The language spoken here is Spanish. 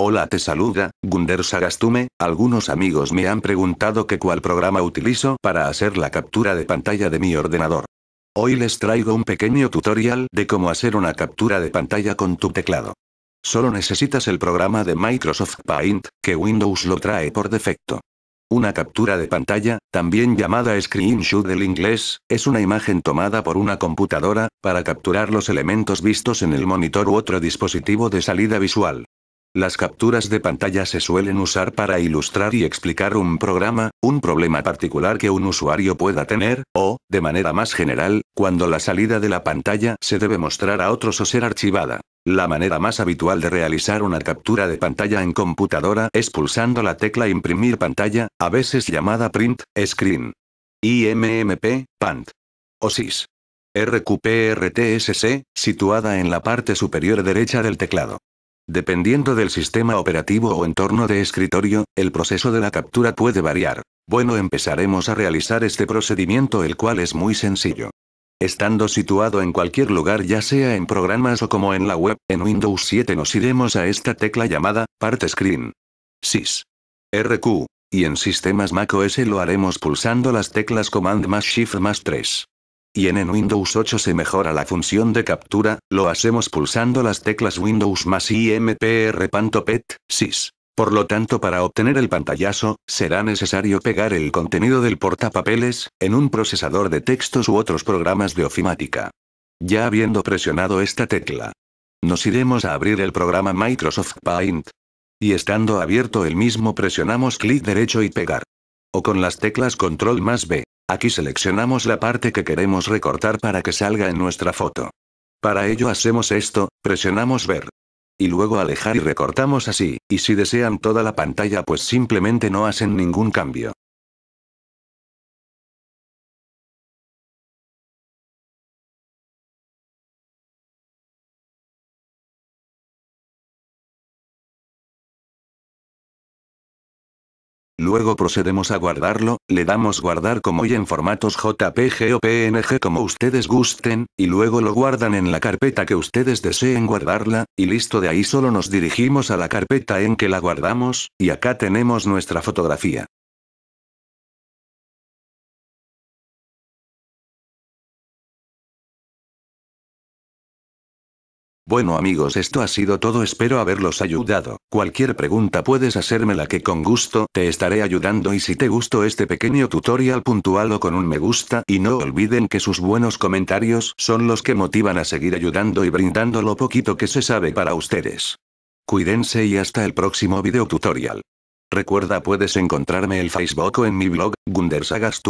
Hola te saluda, Gunder Sagastume, algunos amigos me han preguntado que cuál programa utilizo para hacer la captura de pantalla de mi ordenador. Hoy les traigo un pequeño tutorial de cómo hacer una captura de pantalla con tu teclado. Solo necesitas el programa de Microsoft Paint, que Windows lo trae por defecto. Una captura de pantalla, también llamada screenshot del inglés, es una imagen tomada por una computadora, para capturar los elementos vistos en el monitor u otro dispositivo de salida visual. Las capturas de pantalla se suelen usar para ilustrar y explicar un programa, un problema particular que un usuario pueda tener, o, de manera más general, cuando la salida de la pantalla se debe mostrar a otros o ser archivada. La manera más habitual de realizar una captura de pantalla en computadora es pulsando la tecla imprimir pantalla, a veces llamada print, screen. IMMP, PANT. SIS. RQPRTSC, situada en la parte superior derecha del teclado. Dependiendo del sistema operativo o entorno de escritorio, el proceso de la captura puede variar. Bueno, empezaremos a realizar este procedimiento el cual es muy sencillo. Estando situado en cualquier lugar ya sea en programas o como en la web, en Windows 7 nos iremos a esta tecla llamada, Part Screen. SIS. RQ. Y en sistemas macOS lo haremos pulsando las teclas Command más Shift más 3 y en, Windows 8 se mejora la función de captura, lo hacemos pulsando las teclas Windows más IMPR PANTOPET, SIS. Por lo tanto, para obtener el pantallazo, será necesario pegar el contenido del portapapeles, en un procesador de textos u otros programas de ofimática. Ya habiendo presionado esta tecla, nos iremos a abrir el programa Microsoft Paint. Y estando abierto el mismo presionamos clic derecho y pegar. O con las teclas Control más B. Aquí seleccionamos la parte que queremos recortar para que salga en nuestra foto. Para ello hacemos esto, presionamos ver. Y luego alejar y recortamos así, y si desean toda la pantalla pues simplemente no hacen ningún cambio. Luego procedemos a guardarlo, le damos guardar como y en formatos JPG o PNG como ustedes gusten, y luego lo guardan en la carpeta que ustedes deseen guardarla, y listo de ahí solo nos dirigimos a la carpeta en que la guardamos, y acá tenemos nuestra fotografía. Bueno amigos, esto ha sido todo, espero haberlos ayudado. Cualquier pregunta puedes hacérmela que con gusto te estaré ayudando y si te gustó este pequeño tutorial puntual o con un me gusta y no olviden que sus buenos comentarios son los que motivan a seguir ayudando y brindando lo poquito que se sabe para ustedes. Cuídense y hasta el próximo video tutorial. Recuerda puedes encontrarme el Facebook o en mi blog, Gundersagas